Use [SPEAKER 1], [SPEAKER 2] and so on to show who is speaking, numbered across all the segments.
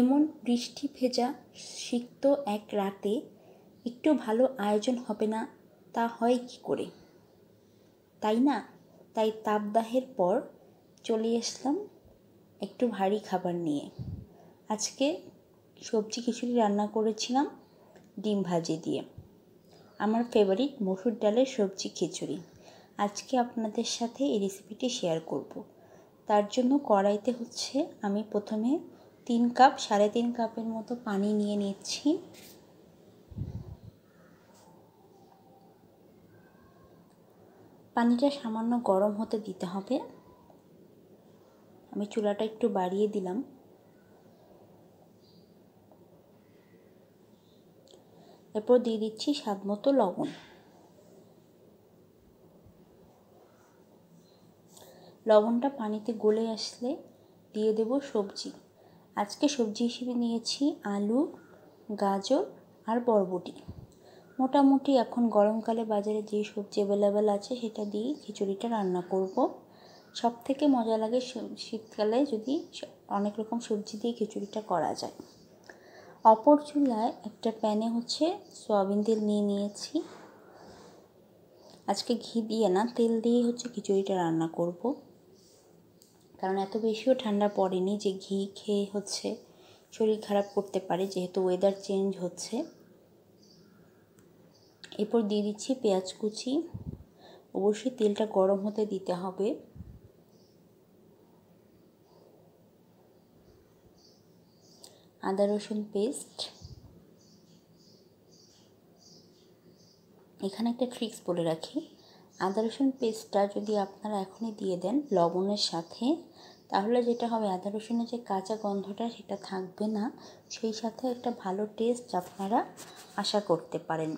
[SPEAKER 1] এমন বৃষ্টি ভেজা সিক্ত এক রাতে একটু ভালো আয়োজন হবে না তা হয় কি করে তাই না তাই তাপদাহের পর চলে আসলাম একটু ভারী খাবার নিয়ে আজকে সবজি খিচুড়ি রান্না করেছিলাম ডিম ভাজি দিয়ে আমার ফেভারিট মসুর ডালের সবজি খিচুড়ি আজকে আপনাদের সাথে এই রেসিপিটি শেয়ার করব তার জন্য কড়াইতে হচ্ছে আমি প্রথমে তিন কাপ সাড়ে তিন কাপের মতো পানি নিয়ে নিচ্ছি পানিটা সামান্য গরম হতে দিতে হবে আমি চুলাটা একটু বাড়িয়ে দিলাম এরপর দিয়ে দিচ্ছি স্বাদ মতো লবণ লবণটা পানিতে গলে আসলে দিয়ে দেব সবজি আজকে সবজি হিসেবে নিয়েছি আলু গাজর আর বরবটি মোটামুটি এখন গরমকালে বাজারে যে সবজি অ্যাভেলেবেল আছে সেটা দিয়ে খিচুড়িটা রান্না করব। সব থেকে মজা লাগে শীতকালে যদি অনেক রকম সবজি দিয়ে খিচুড়িটা করা যায় অপর চুলায় একটা প্যানে হচ্ছে সয়াবিন তেল নিয়ে নিয়েছি আজকে ঘি দিয়ে না তেল দিয়ে হচ্ছে খিচুড়িটা রান্না করব কারণ এত বেশিও ঠান্ডা পড়েনি যে ঘি খেয়ে হচ্ছে শরীর খারাপ করতে পারে যেহেতু ওয়েদার চেঞ্জ হচ্ছে এরপর দিয়ে দিচ্ছি পেঁয়াজ কুচি অবশ্যই তেলটা গরম হতে দিতে হবে আদা রসুন পেস্ট এখানে একটা ট্রিক্স বলে রাখি আদা রসুন পেস্টটা যদি আপনারা এখনই দিয়ে দেন লবণের সাথে তাহলে যেটা হবে আদা রসুনের যে কাঁচা গন্ধটা সেটা থাকবে না সেই সাথে একটা ভালো টেস্ট আপনারা আশা করতে পারেন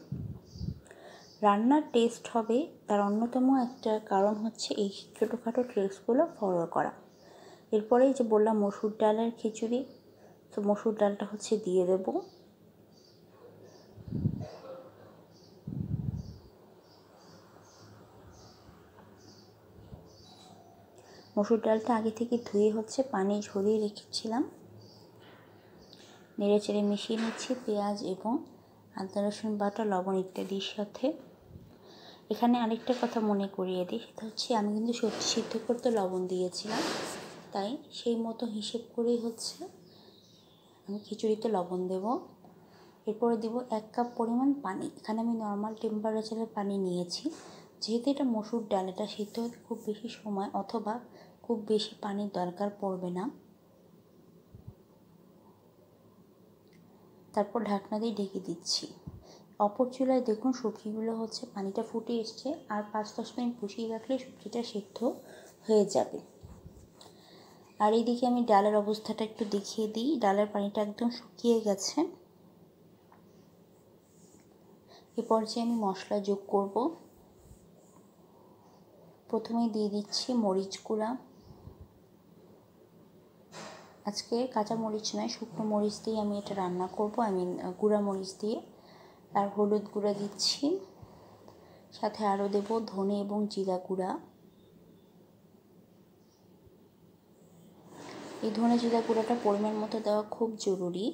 [SPEAKER 1] রান্নার টেস্ট হবে তার অন্যতম একটা কারণ হচ্ছে এই ছোটোখাটো ট্রিক্সগুলো ফলো করা এরপরেই যে বললাম মসুর ডালের খিচুড়ি তো মসুর ডালটা হচ্ছে দিয়ে দেবো মসুর ডালটা আগে থেকে ধুয়ে হচ্ছে পানি ঝরিয়ে রেখেছিলাম নেড়ে চেড়ে মিশিয়ে নিচ্ছি পেঁয়াজ এবং আদা রসুন বাটা লবণ ইত্যাদির সাথে এখানে আরেকটা কথা মনে করিয়ে দিই সেটা হচ্ছে আমি কিন্তু সবজি সিদ্ধ করতে লবণ দিয়েছিলাম তাই সেই মতো হিসেব করেই হচ্ছে আমি খিচুড়িতে লবণ দেব এরপরে দেব এক কাপ পরিমাণ পানি এখানে আমি নর্মাল টেম্পারেচারের পানি নিয়েছি যেহেতু এটা মসুর ডাল এটা সিদ্ধ হতে খুব বেশি সময় অথবা খুব বেশি পানির দরকার পড়বে না তারপর ঢাকনা দিয়ে ঢেকে দিচ্ছি অপর চুলায় দেখুন সবজিগুলো হচ্ছে পানিটা ফুটে এসছে আর পাঁচ দশ মিনিট বসিয়ে রাখলে সবজিটা সেদ্ধ হয়ে যাবে আর এইদিকে আমি ডালের অবস্থাটা একটু দেখিয়ে দিই ডালের পানিটা একদম শুকিয়ে গেছে এ পর্যায়ে আমি মশলা যোগ করব প্রথমে দিয়ে দিচ্ছি মরিচ গুঁড়া আজকে কাঁচা মরিচ নয় শুকনো মরিচ দিয়ে আমি এটা রান্না করব আমি গুঁড়া মরিচ দিয়ে আর হলুদ গুঁড়া দিচ্ছি সাথে আরও দেব ধনে এবং জিরা গুঁড়া এই ধনে জিরা গুঁড়াটা পরিমাণ মতো দেওয়া খুব জরুরি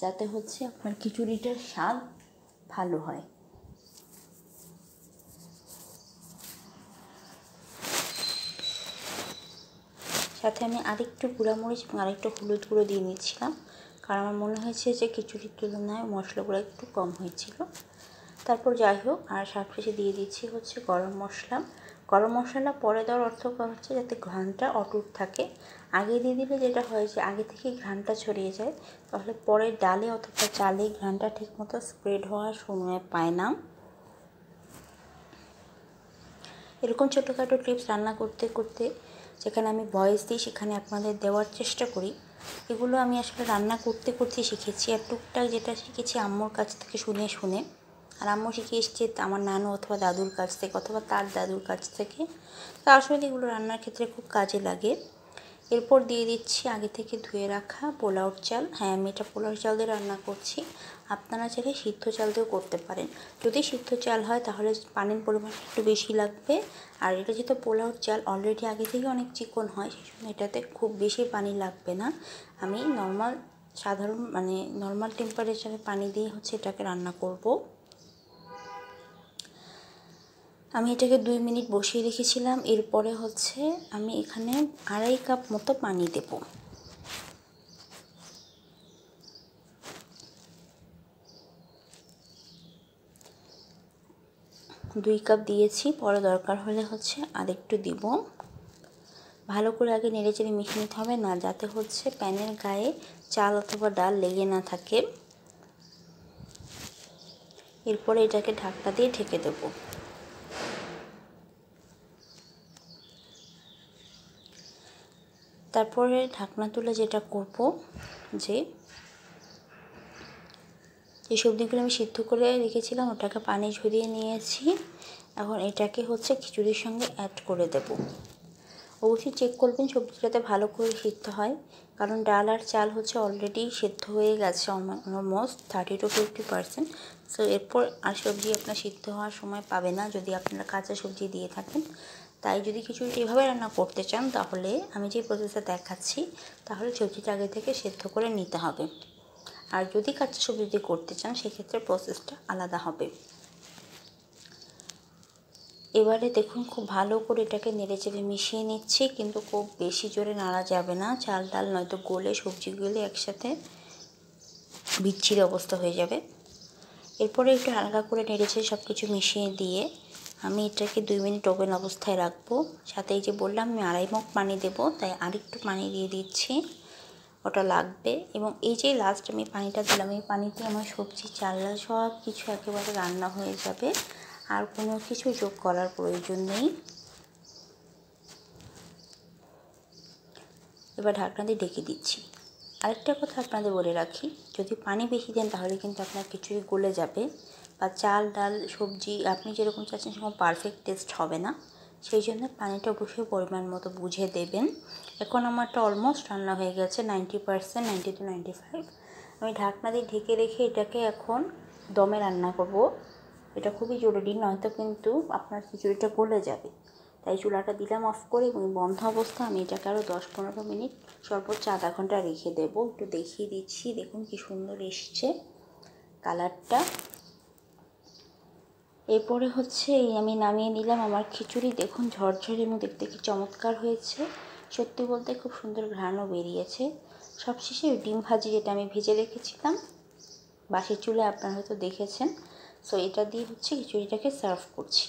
[SPEAKER 1] যাতে হচ্ছে আপনার খিচুড়িটার স্বাদ ভালো হয় সাথে আমি আরেকটু গুঁড়ামরিচ এবং আরেকটু হলুদ গুঁড়ো দিয়ে নিয়েছিলাম কারণ আমার মনে হয়েছে যে খিচুড়ির তুলনায় মশলা গুঁড়ো একটু কম হয়েছিল তারপর যাই হোক আর সবকিছু দিয়ে দিচ্ছি হচ্ছে গরম মশলা গরম মশলা পরে দেওয়ার অর্থ হচ্ছে যাতে ঘ্রাণটা অটুট থাকে আগে দিয়ে দিলে যেটা হয় যে আগে থেকেই ঘ্রাণটা ছড়িয়ে যায় তাহলে পরে ডালে অথবা চালে ঘ্রাণটা ঠিকমতো স্প্রেড হওয়ার সময় পায় না এরকম ছোটোখাটো টিপস রান্না করতে করতে যেখানে আমি ভয়েস দিই সেখানে আপনাদের দেওয়ার চেষ্টা করি এগুলো আমি আসলে রান্না করতে করতে শিখেছি আর টুকটাক যেটা শিখেছি আম্মুর কাছ থেকে শুনে শুনে আর আম্মু শিখে এসছে আমার নানু অথবা দাদুর কাছ থেকে অথবা তার দাদুর কাছ থেকে তা আসলে এগুলো রান্নার ক্ষেত্রে খুব কাজে লাগে এরপর দিয়ে দিচ্ছি আগে থেকে ধুয়ে রাখা পোলাওর চাল হ্যাঁ আমি এটা পোলাওর চাল দিয়ে রান্না করছি আপনারা চাইলে সিদ্ধ চাল দিয়েও করতে পারেন যদি সিদ্ধ চাল হয় তাহলে পানির পরিমাণ একটু বেশি লাগবে আর এটা যেহেতু পোলাওর চাল অলরেডি আগে থেকে অনেক চিকন হয় সেই জন্য এটাতে খুব বেশি পানি লাগবে না আমি নর্মাল সাধারণ মানে নর্মাল টেম্পারেচারে পানি দিয়ে হচ্ছে এটাকে রান্না করব আমি এটাকে দুই মিনিট বসিয়ে রেখেছিলাম এরপরে হচ্ছে আমি এখানে আড়াই কাপ মতো পানি দেব দুই কাপ দিয়েছি পরে দরকার হলে হচ্ছে আরেকটু দিব ভালো করে আগে নেড়ে চেড়ে মিশে নিতে হবে না যাতে হচ্ছে প্যানের গায়ে চাল অথবা ডাল লেগে না থাকে এরপরে এটাকে ঢাকটা দিয়ে ঢেকে দেবো তারপরে ঢাকনা তুলে যেটা করব যে যে সবজিগুলো আমি সিদ্ধ করে রেখেছিলাম ওটাকে পানি ঝরিয়ে নিয়েছি এখন এটাকে হচ্ছে খিচুড়ির সঙ্গে অ্যাড করে দেব অবশ্যই চেক করবেন সবজিটাতে ভালো করে সিদ্ধ হয় কারণ ডাল আর চাল হচ্ছে অলরেডি সিদ্ধ হয়ে গেছে almost thirty to fifty percent so এরপর আর সবজি আপনার সিদ্ধ হওয়ার সময় পাবে না যদি আপনারা কাঁচা সবজি দিয়ে থাকেন তাই যদি কিছু এভাবে রান্না করতে চান তাহলে আমি যে প্রসেসে দেখাচ্ছি তাহলে সবজিটা আগে থেকে সেদ্ধ করে নিতে হবে আর যদি কাঁচা সবজি যদি করতে চান সেক্ষেত্রে প্রসেসটা আলাদা হবে এবারে দেখুন খুব ভালো করে এটাকে নেড়ে চেড়ে মিশিয়ে নিচ্ছি কিন্তু খুব বেশি জোরে নাড়া যাবে না চাল ডাল নয়তো গোলে সবজিগুলি একসাথে বিচ্ছির অবস্থা হয়ে যাবে এরপরে একটু হালকা করে নেড়েছে সব কিছু মিশিয়ে দিয়ে আমি এটাকে দুই মিনিট ওভেন অবস্থায় রাখবো সাথে এই যে বললাম আমি আড়াই মুখ পানি দেব তাই আরেকটু পানি দিয়ে দিচ্ছি ওটা লাগবে এবং এই যে লাস্ট আমি পানিটা দিলাম এই পানিতে আমার সবজি চাল্লা সব কিছু একেবারে রান্না হয়ে যাবে আর কোনো কিছু যোগ করার প্রয়োজন নেই এবার ঢাকনা দিয়ে ঢেকে দিচ্ছি আরেকটা কথা আপনাদের বলে রাখি যদি পানি বেশি দেন তাহলে কিন্তু আপনার কিছুই গলে যাবে বা চাল ডাল সবজি আপনি যেরকম চাচ্ছেন সেরকম পারফেক্ট টেস্ট হবে না সেই জন্য পানিটা অবশ্যই পরিমাণ মতো বুঝে দেবেন এখন আমারটা অলমোস্ট রান্না হয়ে গেছে ninety percent ninety to ninety five আমি ঢাকনা দিয়ে ঢেকে রেখে এটাকে এখন দমে রান্না করব এটা খুবই জরুরি নয়তো কিন্তু আপনার খিচুড়িটা গলে যাবে তাই চুলাটা দিলাম অফ করে এবং বন্ধ অবস্থা আমি এটাকে আরও দশ পনেরো মিনিট সর্বোচ্চ আধা ঘন্টা রেখে দেবো একটু দেখিয়ে দিচ্ছি দেখুন কি সুন্দর এসছে কালারটা এরপরে হচ্ছে এই আমি নামিয়ে নিলাম আমার খিচুড়ি দেখুন ঝরঝরে এবং দেখতে কি চমৎকার হয়েছে সত্যি বলতে খুব সুন্দর ঘ্রাণও বেরিয়েছে সবশেষে ডিম ভাজি যেটা আমি ভেজে রেখেছিলাম বাসি চুলে আপনারা হয়তো দেখেছেন সো এটা দিয়ে হচ্ছে খিচুড়িটাকে সার্ভ করছি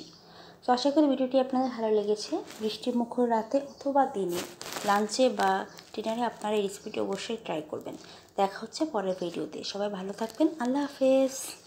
[SPEAKER 1] তো আশা করি ভিডিওটি আপনাদের ভালো লেগেছে বৃষ্টিমুখর রাতে অথবা দিনে লাঞ্চে বা ডিনারে আপনারা এই রেসিপিটি অবশ্যই ট্রাই করবেন দেখা হচ্ছে পরের ভিডিওতে সবাই ভালো থাকবেন আল্লাহ হাফেজ